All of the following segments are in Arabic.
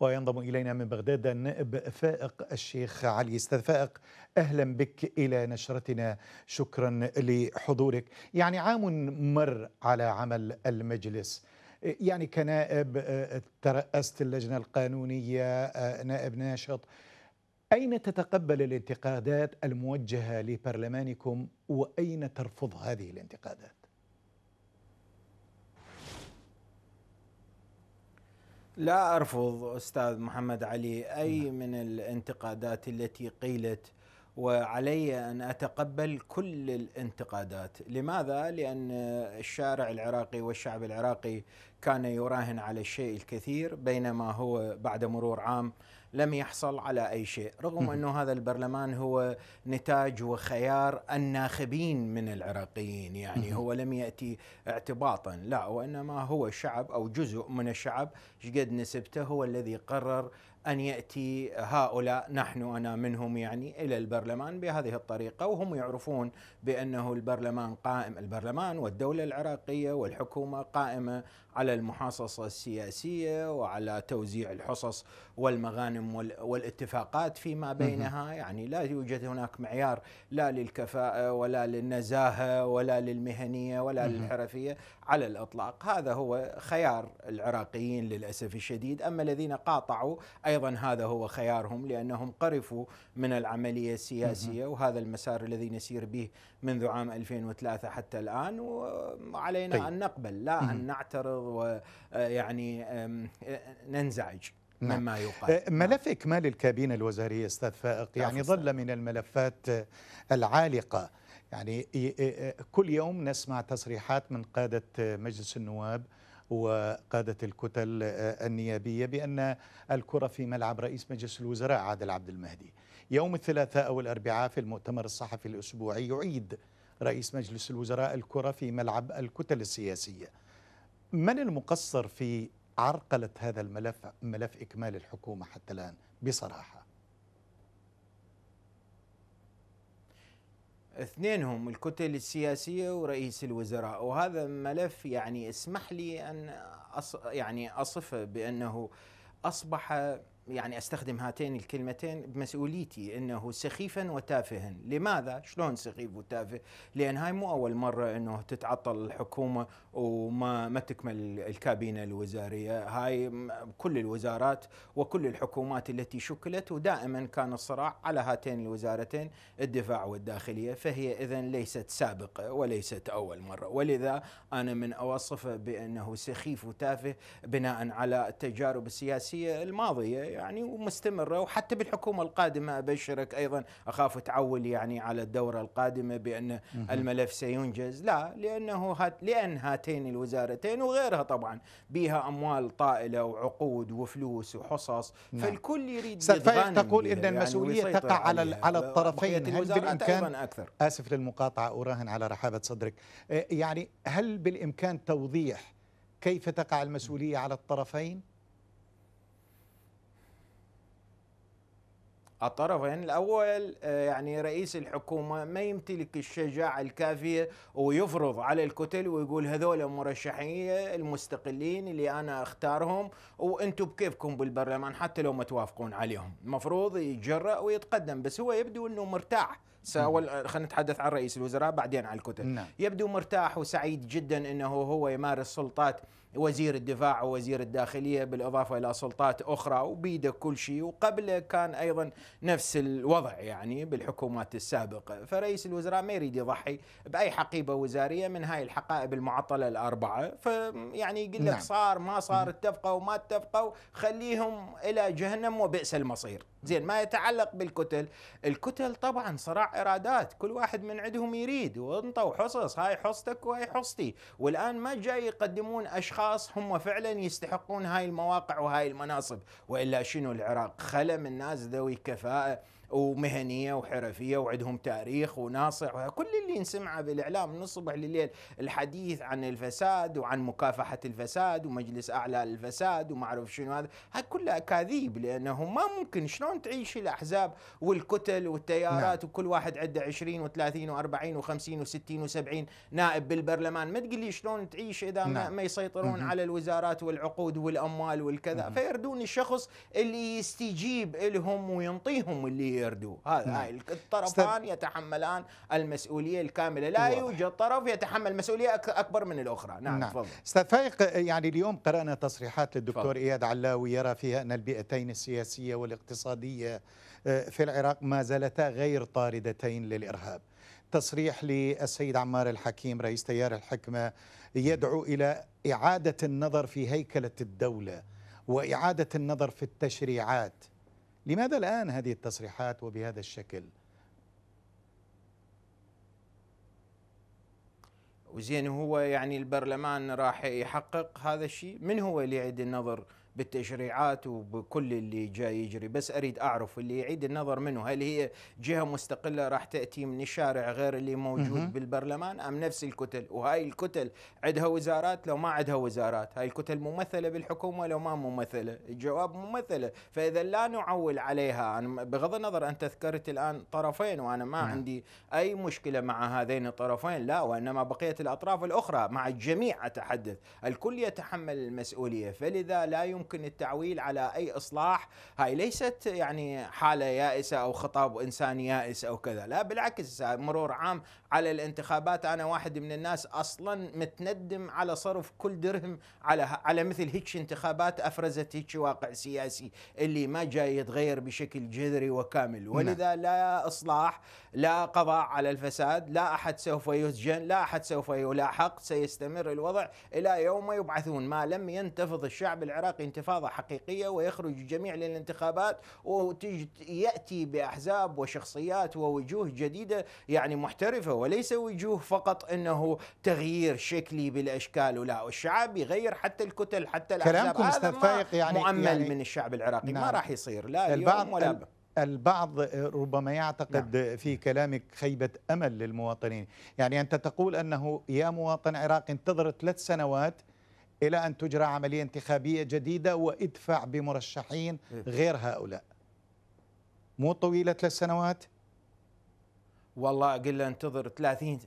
وينضم إلينا من بغداد النائب فائق الشيخ علي أستاذ فائق أهلا بك إلى نشرتنا شكرا لحضورك يعني عام مر على عمل المجلس يعني كنائب ترأست اللجنة القانونية نائب ناشط أين تتقبل الانتقادات الموجهة لبرلمانكم وأين ترفض هذه الانتقادات؟ لا ارفض استاذ محمد علي اي من الانتقادات التي قيلت وعلي ان اتقبل كل الانتقادات، لماذا؟ لان الشارع العراقي والشعب العراقي كان يراهن على الشيء الكثير بينما هو بعد مرور عام لم يحصل على اي شيء، رغم انه هذا البرلمان هو نتاج وخيار الناخبين من العراقيين، يعني هو لم ياتي اعتباطا، لا وانما هو شعب او جزء من الشعب، شقد نسبته هو الذي قرر ان ياتي هؤلاء نحن انا منهم يعني الى البرلمان بهذه الطريقه وهم يعرفون بانه البرلمان قائم البرلمان والدوله العراقيه والحكومه قائمه على المحاصصه السياسيه وعلى توزيع الحصص والمغانم والاتفاقات فيما بينها يعني لا يوجد هناك معيار لا للكفاءه ولا للنزاهه ولا للمهنيه ولا للحرفيه على الاطلاق هذا هو خيار العراقيين للاسف الشديد اما الذين قاطعوا ايضا هذا هو خيارهم لانهم قرفوا من العمليه السياسيه وهذا المسار الذي نسير به منذ عام 2003 حتى الان وعلينا طيب. ان نقبل لا ان نعترض ويعني آه، آه، ننزعج نعم. مما يقال آه، نعم. ملف إكمال الكابينة الوزارية أستاذ فائق يعني ظل من الملفات العالقة يعني كل يوم نسمع تصريحات من قادة مجلس النواب وقادة الكتل النيابية بأن الكرة في ملعب رئيس مجلس الوزراء عادل عبد المهدي يوم الثلاثاء أو الأربعاء في المؤتمر الصحفي الأسبوعي يعيد رئيس مجلس الوزراء الكرة في ملعب الكتل السياسية من المقصر في عرقلة هذا الملف ملف إكمال الحكومة حتى الآن بصراحة اثنين هم الكتل السياسية ورئيس الوزراء وهذا ملف يعني اسمح لي أن أص يعني أصفه بأنه أصبح يعني استخدم هاتين الكلمتين بمسؤوليتي انه سخيفا وتافها، لماذا؟ شلون سخيف وتافه؟ لان هاي مو اول مره انه تتعطل الحكومه وما ما تكمل الكابينه الوزاريه، هاي كل الوزارات وكل الحكومات التي شكلت ودائما كان الصراع على هاتين الوزارتين الدفاع والداخليه، فهي اذا ليست سابقه وليست اول مره، ولذا انا من اوصفه بانه سخيف وتافه بناء على التجارب السياسيه الماضيه يعني ومستمرة وحتى بالحكومة القادمة أبشرك أيضا أخاف تعول يعني على الدورة القادمة بأن الملف سينجز لا لأنه هات لأن هاتين الوزارتين وغيرها طبعا بها أموال طائلة وعقود وفلوس وحصص نعم. فالكل يريد تقول إن يعني المسؤولية تقع على على الطرفين هل بالإمكان أكثر آسف للمقاطعة أراهن على رحابة صدرك إيه، يعني هل بالإمكان توضيح كيف تقع المسؤولية على الطرفين؟ الطرفين يعني الأول آه، يعني رئيس الحكومة ما يمتلك الشجاعة الكافية ويفرض على الكتل ويقول هذول مرشحين المستقلين اللي أنا أختارهم وأنتم بكيفكم بالبرلمان حتى لو ما توافقون عليهم المفروض يتجرأ ويتقدم بس هو يبدو أنه مرتاح سأول نعم. آه، خلينا نتحدث عن رئيس الوزراء بعدين عن الكتل نعم. يبدو مرتاح وسعيد جدا أنه هو يمارس سلطات وزير الدفاع ووزير الداخليه بالاضافه الى سلطات اخرى وبيده كل شيء وقبله كان ايضا نفس الوضع يعني بالحكومات السابقه فرئيس الوزراء ما يريد يضحي باي حقيبه وزاريه من هاي الحقائب المعطله الاربعه فيعني يقول لك نعم. صار ما صار اتفقوا وما اتفقوا خليهم الى جهنم وبئس المصير زين ما يتعلق بالكتل الكتل طبعا صراع ارادات كل واحد من عندهم يريد وانطوا حصص هاي حصتك وهي حصتي والان ما جاي يقدمون اشخاص اشخاص هم فعلا يستحقون هاي المواقع وهاي المناصب والا شنو العراق خلى من ناس ذوي كفاءه ومهنيه وحرفيه وعندهم تاريخ وناصع كل اللي نسمعه بالاعلام من الصبح لليل الحديث عن الفساد وعن مكافحه الفساد ومجلس اعلى للفساد وما اعرف شنو هذا هاي كلها اكاذيب لانه ما ممكن شلون تعيش الاحزاب والكتل والتيارات نعم. وكل واحد عنده 20 و30 و40 و50 و60 و70 نائب بالبرلمان ما تقول لي شلون تعيش اذا نعم. ما يسيطرون على الوزارات والعقود والاموال والكذا فيردون الشخص اللي يستجيب لهم وينطيهم اللي يردوا هذا نعم. الطرفان يتحملان المسؤوليه الكامله لا يوجد طرف يتحمل مسؤوليه اكبر من الاخرى نعم, نعم. تفضل استاذ فايق يعني اليوم قرانا تصريحات للدكتور اياد علاوي يرى فيها ان البيئتين السياسيه والاقتصاديه آه، في العراق ما زالتا غير طاردتين للارهاب تصريح للسيد عمار الحكيم رئيس تيار الحكمه يدعو الى اعاده النظر في هيكله الدوله واعاده النظر في التشريعات لماذا الآن هذه التصريحات وبهذا الشكل؟ وزين هو يعني البرلمان راح يحقق هذا الشيء من هو اللي يعيد النظر بالتشريعات وبكل اللي جاي يجري بس اريد اعرف اللي يعيد النظر منه هل هي جهه مستقله راح تاتي من الشارع غير اللي موجود بالبرلمان ام نفس الكتل وهاي الكتل عندها وزارات لو ما عندها وزارات هاي الكتل ممثله بالحكومه لو ما ممثله الجواب ممثله فاذا لا نعول عليها أنا بغض النظر انت ذكرت الان طرفين وانا ما مم. نعم. عندي اي مشكله مع هذين الطرفين لا وانما بقيه الاطراف الاخرى مع الجميع اتحدث الكل يتحمل المسؤوليه فلذا لا يمكن ممكن التعويل على اي اصلاح هاي ليست يعني حاله يائسه او خطاب انسان يائس او كذا لا بالعكس مرور عام على الانتخابات انا واحد من الناس اصلا متندم على صرف كل درهم على على مثل هيك انتخابات افرزت هيك واقع سياسي اللي ما جاي يتغير بشكل جذري وكامل نعم. ولذا لا اصلاح لا قضاء على الفساد لا احد سوف يسجن لا احد سوف يلاحق سيستمر الوضع الى يوم يبعثون ما لم ينتفض الشعب العراقي انتفاضه حقيقيه ويخرج الجميع للانتخابات وياتي باحزاب وشخصيات ووجوه جديده يعني محترفه وليس وجوه فقط انه تغيير شكلي بالاشكال ولا والشعب يغير حتى الكتل حتى الاحزاب كلامكم هذا فايق يعني مؤمل يعني من الشعب العراقي نعم ما راح يصير لا اليوم ولا ب... البعض ربما يعتقد نعم. في كلامك خيبة أمل للمواطنين يعني أنت تقول أنه يا مواطن عراقي انتظر ثلاث سنوات إلى أن تجرى عملية انتخابية جديدة وادفع بمرشحين إيه. غير هؤلاء مو طويلة ثلاث سنوات والله أقول له انتظر 30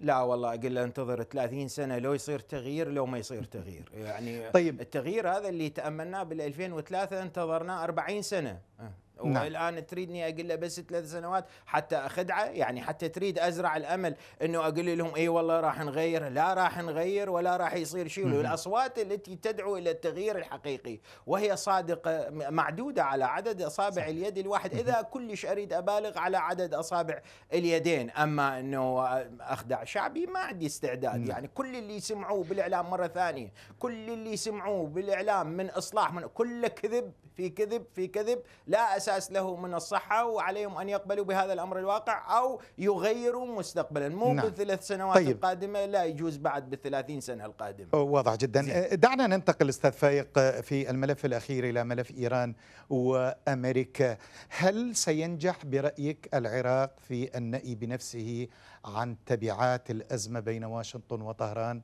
لا والله اقول له انتظر 30 سنه لو يصير تغيير لو ما يصير تغيير يعني طيب التغيير هذا اللي تاملناه بال 2003 انتظرناه 40 سنه آه. نعم. والان تريدني اقول له بس ثلاث سنوات حتى اخدعه يعني حتى تريد ازرع الامل انه اقول لهم اي والله راح نغير لا راح نغير ولا راح يصير شيء الاصوات التي تدعو الى التغيير الحقيقي وهي صادقه معدوده على عدد اصابع صح. اليد الواحد اذا كلش اريد ابالغ على عدد اصابع اليدين اما انه اخدع شعبي ما عندي استعداد نعم. يعني كل اللي سمعوه بالاعلام مره ثانيه كل اللي سمعوه بالاعلام من اصلاح من كله كذب في كذب في كذب لا اساس له من الصحه وعليهم ان يقبلوا بهذا الامر الواقع او يغيروا مستقبلا مو نعم. بالثلاث سنوات طيب. القادمه لا يجوز بعد بالثلاثين سنه القادمه واضح جدا زي. أه، دعنا ننتقل استاذ فايق أه، في الملف الاخير الى ملف ايران وامريكا هل سينجح برايك العراق في النأي بنفسه عن تبعات الازمه بين واشنطن وطهران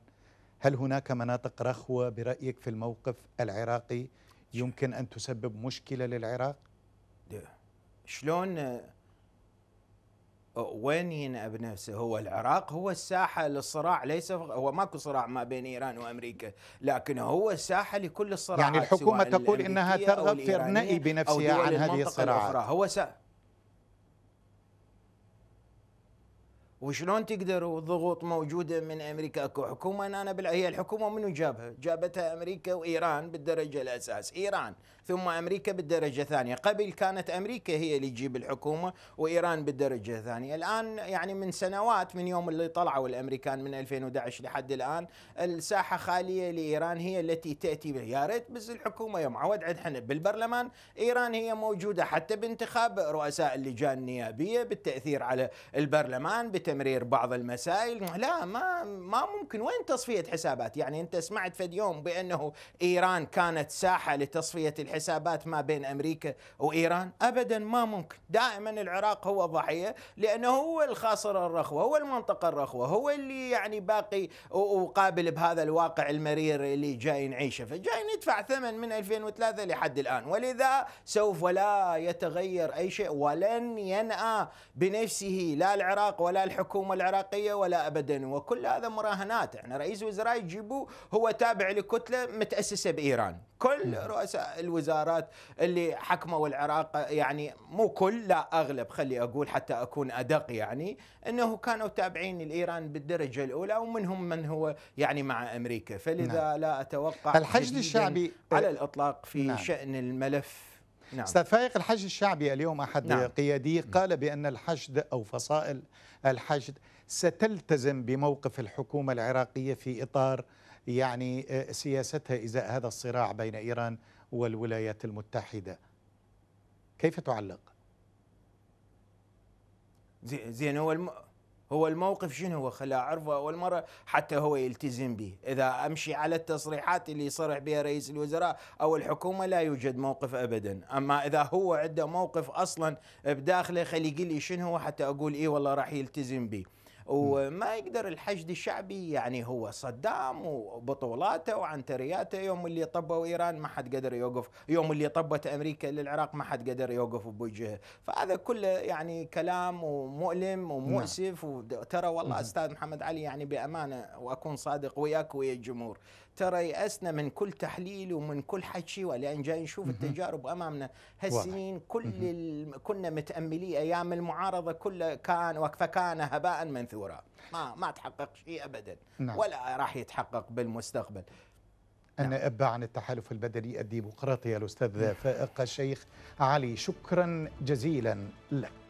هل هناك مناطق رخوه برايك في الموقف العراقي يمكن ان تسبب مشكله للعراق شلون آه، وين ينأب نفسه هو العراق هو الساحة للصراع ليس هو ماكو صراع ما بين إيران وأمريكا لكن هو الساحة لكل الصراعات يعني الحكومة تقول إنها ترغب في الرناء بنفسها عن هذه الصراعات هو سا وشلون تقدروا الضغوط موجوده من امريكا اكو حكومه انا بلع... هي الحكومه منو جابها؟ جابتها امريكا وايران بالدرجه الاساس، ايران ثم امريكا بالدرجه الثانيه، قبل كانت امريكا هي اللي تجيب الحكومه وايران بالدرجه الثانيه، الان يعني من سنوات من يوم اللي طلعوا الامريكان من 2011 لحد الان الساحه خاليه لايران هي التي تاتي يا ريت بس الحكومه يا معود عندنا بالبرلمان ايران هي موجوده حتى بانتخاب رؤساء اللجان النيابيه بالتاثير على البرلمان بت تمرير بعض المسائل لا ما ما ممكن وين تصفيه حسابات يعني انت سمعت في يوم بانه ايران كانت ساحه لتصفيه الحسابات ما بين امريكا وايران ابدا ما ممكن دائما العراق هو ضحيه لانه هو الخاسر الرخوه هو المنطقه الرخوه هو اللي يعني باقي وقابل بهذا الواقع المرير اللي جاي نعيشه فجاي ندفع ثمن من 2003 لحد الان ولذا سوف لا يتغير اي شيء ولن ينأى بنفسه لا العراق ولا الحكومه الحكومه العراقيه ولا ابدا وكل هذا مراهنات يعني رئيس وزراء يجيبوه هو تابع لكتله متاسسه بايران كل رؤساء الوزارات اللي حكموا العراق يعني مو كل لا اغلب خلي اقول حتى اكون ادق يعني انه كانوا تابعين لايران بالدرجه الاولى ومنهم من هو يعني مع امريكا فلذا نعم. لا اتوقع الحشد الشعبي على الاطلاق في نعم. شان الملف نعم. استاذ فائق الحشد الشعبي اليوم احد نعم. قياديه قال بان الحشد او فصائل الحشد ستلتزم بموقف الحكومه العراقيه في اطار يعني آه، سياستها ازاء هذا الصراع بين ايران والولايات المتحده. كيف تعلق؟ زين هو الم... هو الموقف شنو هو خلا عرفه أول مرة حتى هو يلتزم به إذا أمشي على التصريحات اللي صرح بها رئيس الوزراء أو الحكومة لا يوجد موقف أبدا أما إذا هو عنده موقف أصلا بداخله خلي يقول لي شنو هو حتى أقول إيه والله راح يلتزم به وما يقدر الحشد الشعبي يعني هو صدام وبطولاته وعنترياته يوم اللي طبوا ايران ما حد قدر يوقف يوم اللي طبت امريكا للعراق ما حد قدر يوقف بوجهه فهذا كله يعني كلام ومؤلم ومؤسف نعم. وترى والله استاذ محمد علي يعني بامانه واكون صادق وياك ويا الجمهور ترى يأسنا من كل تحليل ومن كل حكي ولأن جاي نشوف التجارب أمامنا هالسنين كل كنا متاملين أيام المعارضة كلها كان كان هباء منثورا ما ما تحقق شيء أبدا نعم. ولا راح يتحقق بالمستقبل أن نعم. أبى عن التحالف البدني الديمقراطي الأستاذ فائق الشيخ علي شكرا جزيلا لك